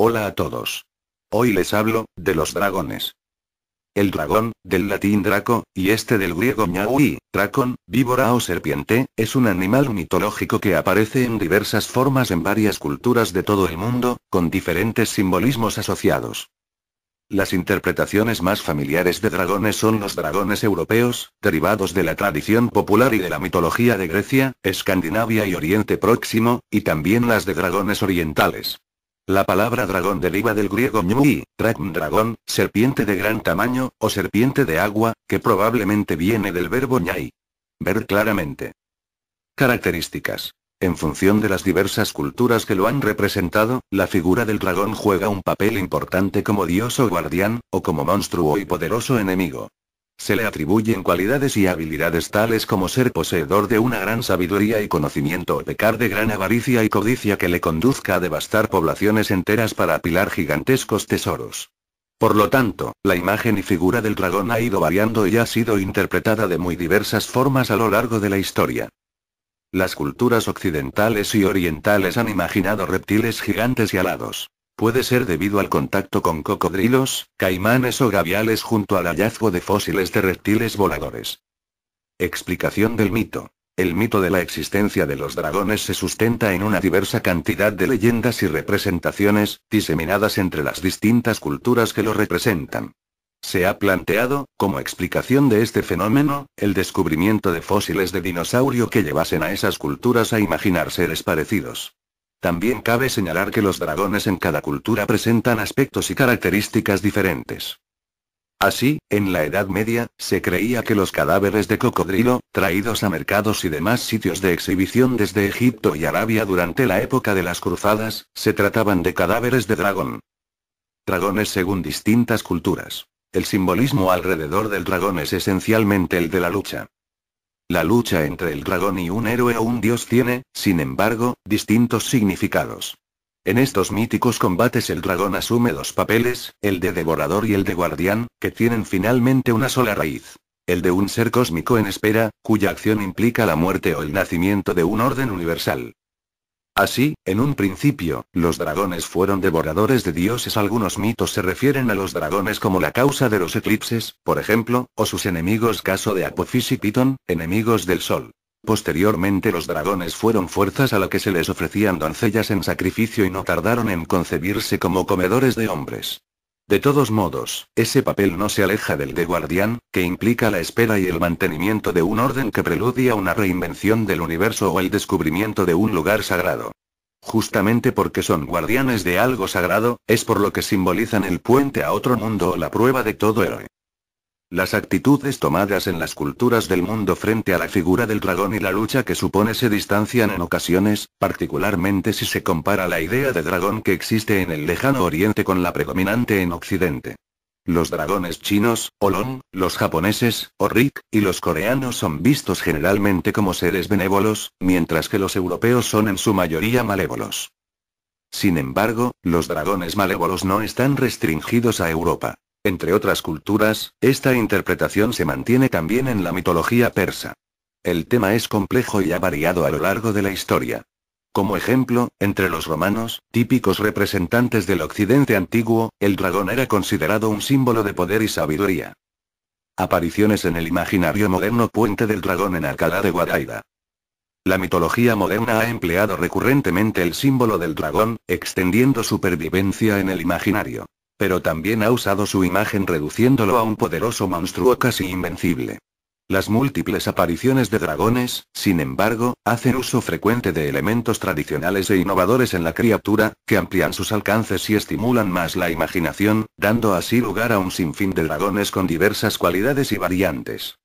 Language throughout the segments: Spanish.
Hola a todos. Hoy les hablo, de los dragones. El dragón, del latín draco, y este del griego ñaui, dracon, víbora o serpiente, es un animal mitológico que aparece en diversas formas en varias culturas de todo el mundo, con diferentes simbolismos asociados. Las interpretaciones más familiares de dragones son los dragones europeos, derivados de la tradición popular y de la mitología de Grecia, Escandinavia y Oriente Próximo, y también las de dragones orientales. La palabra dragón deriva del griego ñui, dragón, serpiente de gran tamaño, o serpiente de agua, que probablemente viene del verbo ñai. Ver claramente. Características. En función de las diversas culturas que lo han representado, la figura del dragón juega un papel importante como dios o guardián, o como monstruo y poderoso enemigo. Se le atribuyen cualidades y habilidades tales como ser poseedor de una gran sabiduría y conocimiento o pecar de gran avaricia y codicia que le conduzca a devastar poblaciones enteras para apilar gigantescos tesoros. Por lo tanto, la imagen y figura del dragón ha ido variando y ha sido interpretada de muy diversas formas a lo largo de la historia. Las culturas occidentales y orientales han imaginado reptiles gigantes y alados. Puede ser debido al contacto con cocodrilos, caimanes o gaviales junto al hallazgo de fósiles de reptiles voladores. Explicación del mito. El mito de la existencia de los dragones se sustenta en una diversa cantidad de leyendas y representaciones, diseminadas entre las distintas culturas que lo representan. Se ha planteado, como explicación de este fenómeno, el descubrimiento de fósiles de dinosaurio que llevasen a esas culturas a imaginar seres parecidos. También cabe señalar que los dragones en cada cultura presentan aspectos y características diferentes. Así, en la Edad Media, se creía que los cadáveres de cocodrilo, traídos a mercados y demás sitios de exhibición desde Egipto y Arabia durante la época de las cruzadas, se trataban de cadáveres de dragón. Dragones según distintas culturas. El simbolismo alrededor del dragón es esencialmente el de la lucha. La lucha entre el dragón y un héroe o un dios tiene, sin embargo, distintos significados. En estos míticos combates el dragón asume dos papeles, el de devorador y el de guardián, que tienen finalmente una sola raíz. El de un ser cósmico en espera, cuya acción implica la muerte o el nacimiento de un orden universal. Así, en un principio, los dragones fueron devoradores de dioses. Algunos mitos se refieren a los dragones como la causa de los eclipses, por ejemplo, o sus enemigos caso de Apophis y Piton, enemigos del sol. Posteriormente los dragones fueron fuerzas a la que se les ofrecían doncellas en sacrificio y no tardaron en concebirse como comedores de hombres. De todos modos, ese papel no se aleja del de guardián, que implica la espera y el mantenimiento de un orden que preludia una reinvención del universo o el descubrimiento de un lugar sagrado. Justamente porque son guardianes de algo sagrado, es por lo que simbolizan el puente a otro mundo o la prueba de todo héroe. Las actitudes tomadas en las culturas del mundo frente a la figura del dragón y la lucha que supone se distancian en ocasiones, particularmente si se compara la idea de dragón que existe en el lejano oriente con la predominante en occidente. Los dragones chinos, Olon, los japoneses, Orik, y los coreanos son vistos generalmente como seres benévolos, mientras que los europeos son en su mayoría malévolos. Sin embargo, los dragones malévolos no están restringidos a Europa. Entre otras culturas, esta interpretación se mantiene también en la mitología persa. El tema es complejo y ha variado a lo largo de la historia. Como ejemplo, entre los romanos, típicos representantes del occidente antiguo, el dragón era considerado un símbolo de poder y sabiduría. Apariciones en el imaginario moderno Puente del Dragón en Alcalá de Guadaida. La mitología moderna ha empleado recurrentemente el símbolo del dragón, extendiendo su en el imaginario. Pero también ha usado su imagen reduciéndolo a un poderoso monstruo casi invencible. Las múltiples apariciones de dragones, sin embargo, hacen uso frecuente de elementos tradicionales e innovadores en la criatura, que amplían sus alcances y estimulan más la imaginación, dando así lugar a un sinfín de dragones con diversas cualidades y variantes.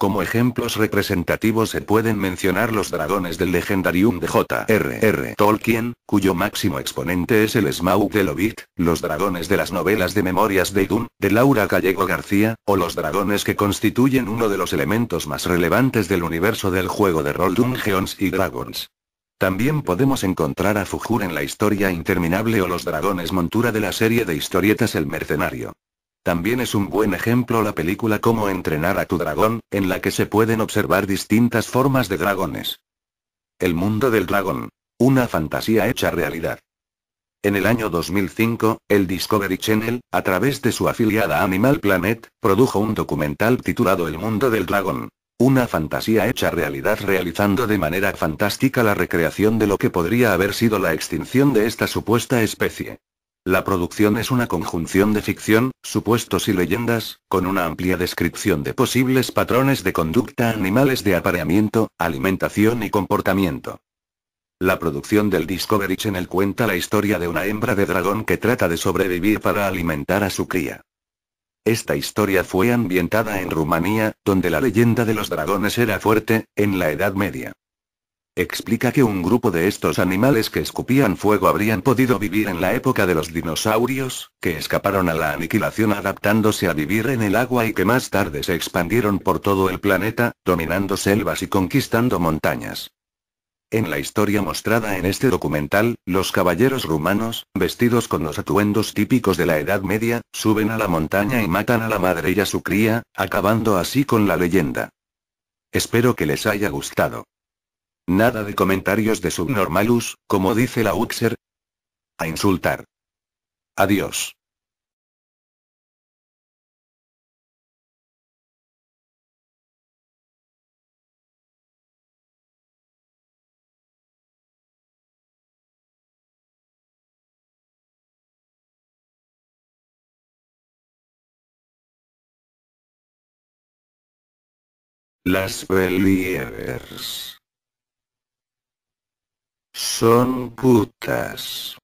Como ejemplos representativos se pueden mencionar los dragones del Legendarium de J.R.R. Tolkien, cuyo máximo exponente es el Smaug de Hobbit, los dragones de las novelas de Memorias de Idun, de Laura Gallego García, o los dragones que constituyen uno de los elementos más relevantes del universo del juego de rol Dungeons y Dragons. También podemos encontrar a Fujur en la historia interminable o los dragones montura de la serie de historietas El Mercenario. También es un buen ejemplo la película Cómo entrenar a tu dragón, en la que se pueden observar distintas formas de dragones. El mundo del dragón. Una fantasía hecha realidad. En el año 2005, el Discovery Channel, a través de su afiliada Animal Planet, produjo un documental titulado El mundo del dragón. Una fantasía hecha realidad realizando de manera fantástica la recreación de lo que podría haber sido la extinción de esta supuesta especie. La producción es una conjunción de ficción, supuestos y leyendas, con una amplia descripción de posibles patrones de conducta animales de apareamiento, alimentación y comportamiento. La producción del Discovery Channel cuenta la historia de una hembra de dragón que trata de sobrevivir para alimentar a su cría. Esta historia fue ambientada en Rumanía, donde la leyenda de los dragones era fuerte, en la Edad Media. Explica que un grupo de estos animales que escupían fuego habrían podido vivir en la época de los dinosaurios, que escaparon a la aniquilación adaptándose a vivir en el agua y que más tarde se expandieron por todo el planeta, dominando selvas y conquistando montañas. En la historia mostrada en este documental, los caballeros rumanos, vestidos con los atuendos típicos de la Edad Media, suben a la montaña y matan a la madre y a su cría, acabando así con la leyenda. Espero que les haya gustado. Nada de comentarios de subnormalus, como dice la Uxer. A insultar. Adiós. Las Believers son putas.